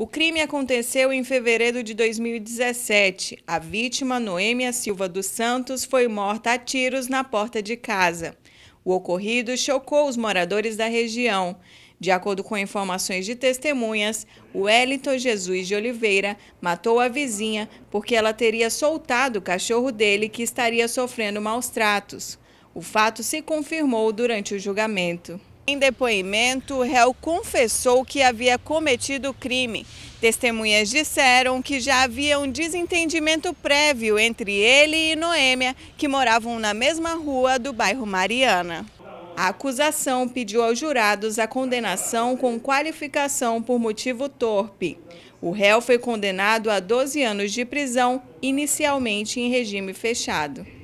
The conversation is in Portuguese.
O crime aconteceu em fevereiro de 2017. A vítima, Noêmia Silva dos Santos, foi morta a tiros na porta de casa. O ocorrido chocou os moradores da região. De acordo com informações de testemunhas, o Wellington Jesus de Oliveira matou a vizinha porque ela teria soltado o cachorro dele que estaria sofrendo maus tratos. O fato se confirmou durante o julgamento. Em depoimento, o réu confessou que havia cometido o crime. Testemunhas disseram que já havia um desentendimento prévio entre ele e Noêmia, que moravam na mesma rua do bairro Mariana. A acusação pediu aos jurados a condenação com qualificação por motivo torpe. O réu foi condenado a 12 anos de prisão, inicialmente em regime fechado.